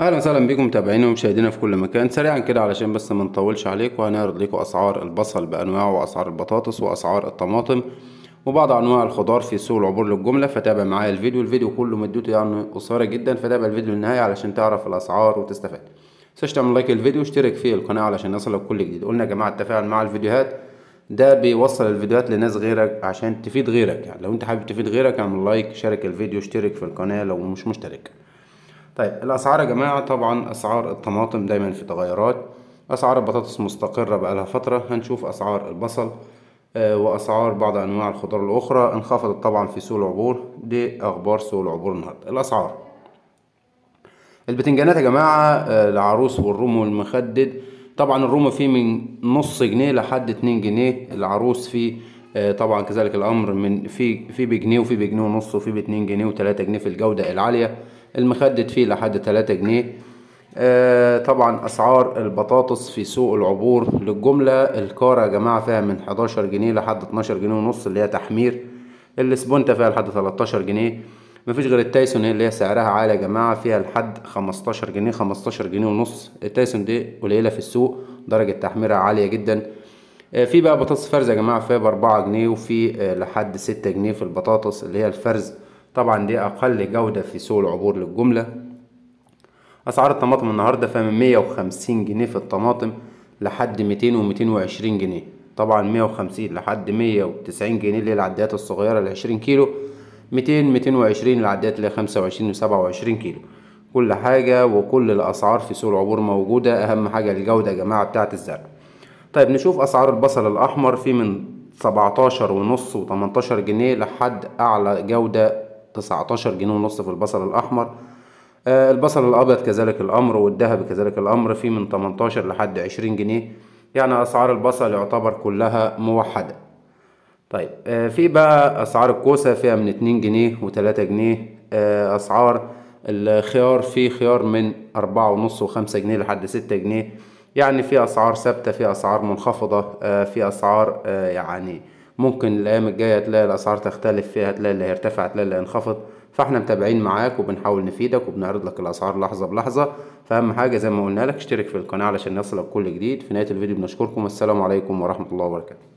اهلا وسهلا بكم متابعينا ومشاهدينا في كل مكان سريعا كده علشان بس ما نطولش عليكم وهنعرض لكم اسعار البصل بانواعه واسعار البطاطس واسعار الطماطم وبعض انواع الخضار في سوق العبور للجمله فتابع معايا الفيديو الفيديو كله مدته يعني قصيره جدا فتابع الفيديو للنهايه علشان تعرف الاسعار وتستفاد مش تعمل لايك للفيديو واشترك في القناه علشان يصلك كل جديد قلنا يا جماعه التفاعل مع الفيديوهات ده بيوصل الفيديوهات لناس غيرك عشان تفيد غيرك يعني لو انت حابب تفيد غيرك اعمل لايك شارك الفيديو اشترك في القناه لو مش مشترك طيب الأسعار يا جماعة طبعا أسعار الطماطم دايما في تغيرات أسعار البطاطس مستقرة بقالها فترة هنشوف أسعار البصل آه، وأسعار بعض أنواع الخضار الأخرى انخفضت طبعا في سوق العبور دي أخبار سوق العبور النهاردة الأسعار البتنجانات يا جماعة آه، العروس والروم والمخدد طبعا الروم فيه من نص جنيه لحد اتنين جنيه العروس فيه آه، طبعا كذلك الامر من في في بجنيه وفي بجنيه ونص وفي باتنين جنيه وتلاتة جنيه في الجوده العاليه المخدد فيه لحد 3 جنيه آه، طبعا اسعار البطاطس في سوق العبور للجملة الكارة يا جماعة فيها من 11 جنيه لحد 12 جنيه ونص اللي هي تحمير السبونتا فيها لحد 13 جنيه مفيش غير التايسون اللي هي سعرها عالي يا جماعة فيها لحد 15 جنيه 15 جنيه ونص التايسون دي قليلة في السوق درجة تحميرها عالية جدا آه، في بقى بطاطس فرز يا جماعة فيها بأربعة جنيه وفي آه، لحد ستة جنيه في البطاطس اللي هي الفرز طبعا دي اقل جودة في سوق العبور للجملة اسعار الطماطم النهاردة فمن 150 جنيه في الطماطم لحد 200 و 220 جنيه طبعا 150 لحد 190 جنيه اللي العديات الصغيرة ل 20 كيلو 200 220 العديات ل 25 و 27 كيلو كل حاجة وكل الأسعار في سوق العبور موجودة أهم حاجة الجودة يا جماعة بتاعة الزرع طيب نشوف أسعار البصل الأحمر في من 17 ونص و 18 جنيه لحد أعلى جودة 19 جنيه ونص في البصل الأحمر آه، البصل الأبيض كذلك الأمر والذهب كذلك الأمر في من 18 لحد 20 جنيه يعني أسعار البصل يعتبر كلها موحدة طيب آه، في بقى أسعار الكوسة فيها من 2 جنيه و3 جنيه آه، أسعار الخيار في خيار من 4.5 و5 جنيه لحد 6 جنيه يعني في أسعار ثابتة في أسعار منخفضة في أسعار يعني ممكن الايام الجايه تلاقي الاسعار تختلف فيها تلاقي اللي هيرتفع تلاقي اللي هينخفض فاحنا متابعين معاك وبنحاول نفيدك وبنعرض لك الاسعار لحظه بلحظه فاهم حاجه زي ما قلنا لك اشترك في القناه علشان يصلك كل جديد في نهايه الفيديو بنشكركم والسلام عليكم ورحمه الله وبركاته